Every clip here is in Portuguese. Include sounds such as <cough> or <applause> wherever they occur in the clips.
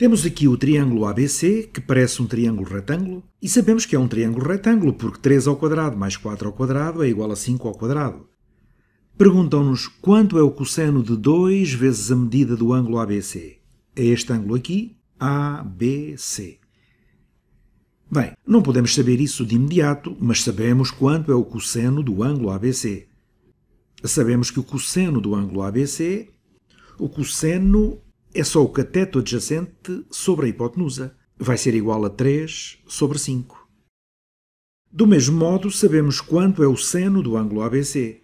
Temos aqui o triângulo ABC, que parece um triângulo retângulo, e sabemos que é um triângulo retângulo porque 3 ao quadrado mais 4 ao quadrado é igual a 5 ao quadrado. Perguntam-nos quanto é o cosseno de 2 vezes a medida do ângulo ABC. É este ângulo aqui, ABC. Bem, não podemos saber isso de imediato, mas sabemos quanto é o cosseno do ângulo ABC. Sabemos que o cosseno do ângulo ABC, o cosseno é só o cateto adjacente sobre a hipotenusa. Vai ser igual a 3 sobre 5. Do mesmo modo, sabemos quanto é o seno do ângulo ABC.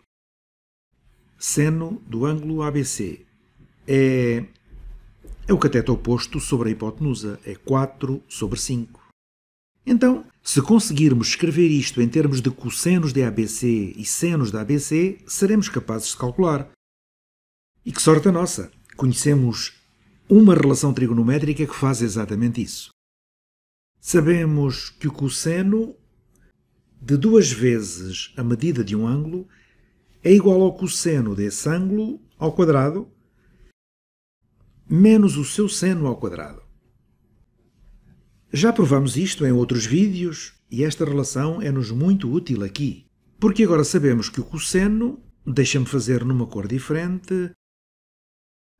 Seno do ângulo ABC é, é o cateto oposto sobre a hipotenusa, é 4 sobre 5. Então, se conseguirmos escrever isto em termos de cossenos de ABC e senos de ABC, seremos capazes de calcular. E que sorte a nossa! Conhecemos uma relação trigonométrica que faz exatamente isso. Sabemos que o cosseno de duas vezes a medida de um ângulo é igual ao cosseno desse ângulo ao quadrado menos o seu seno ao quadrado. Já provamos isto em outros vídeos e esta relação é-nos muito útil aqui, porque agora sabemos que o cosseno, deixa-me fazer numa cor diferente,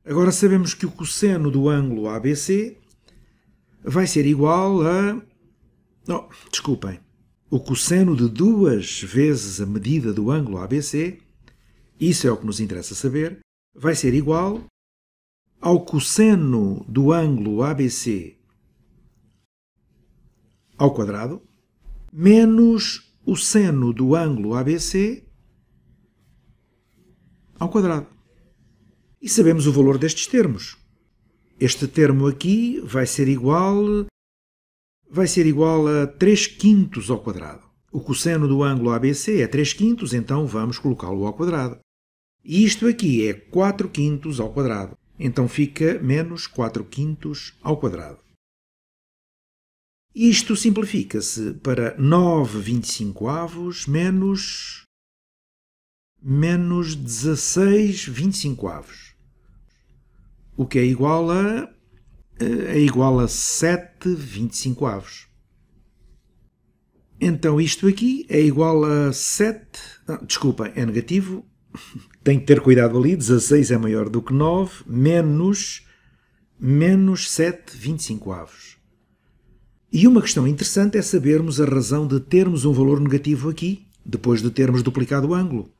Agora sabemos que o cosseno do ângulo ABC vai ser igual a. Oh, desculpem. O cosseno de duas vezes a medida do ângulo ABC, isso é o que nos interessa saber, vai ser igual ao cosseno do ângulo ABC ao quadrado menos o seno do ângulo ABC ao quadrado e sabemos o valor destes termos. Este termo aqui vai ser igual vai ser igual a 3 quintos ao quadrado. O cosseno do ângulo ABC é 3 quintos, então vamos colocá-lo ao quadrado. E isto aqui é 4 quintos ao quadrado. Então fica menos 4 quintos ao quadrado. Isto simplifica-se para 9 25 avos menos menos 16 25 avos, o que é igual a eh, é igual a 7 25 avos. Então isto aqui é igual a 7, não, ah, desculpa, é negativo, <laughs> tem que ter cuidado ali, 16 é maior do que 9, menos, menos 7 25 avos. E uma questão interessante é sabermos a razão de termos um valor negativo aqui, depois de termos duplicado o ângulo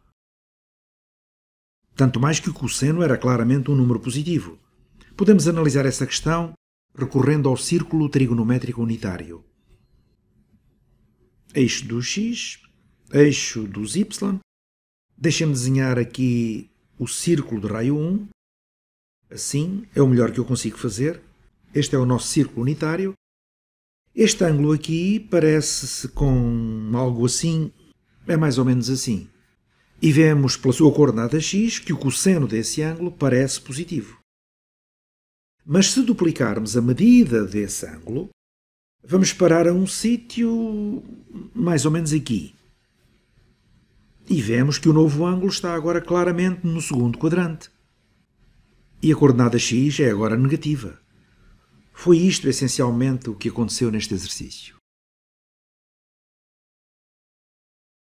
tanto mais que o cosseno era claramente um número positivo. Podemos analisar essa questão recorrendo ao círculo trigonométrico unitário. Eixo do x, eixo dos y. Deixem me desenhar aqui o círculo de raio 1. Assim é o melhor que eu consigo fazer. Este é o nosso círculo unitário. Este ângulo aqui parece-se com algo assim. É mais ou menos assim e vemos pela sua coordenada x que o cosseno desse ângulo parece positivo. Mas se duplicarmos a medida desse ângulo, vamos parar a um sítio mais ou menos aqui. E vemos que o novo ângulo está agora claramente no segundo quadrante. E a coordenada x é agora negativa. Foi isto essencialmente o que aconteceu neste exercício.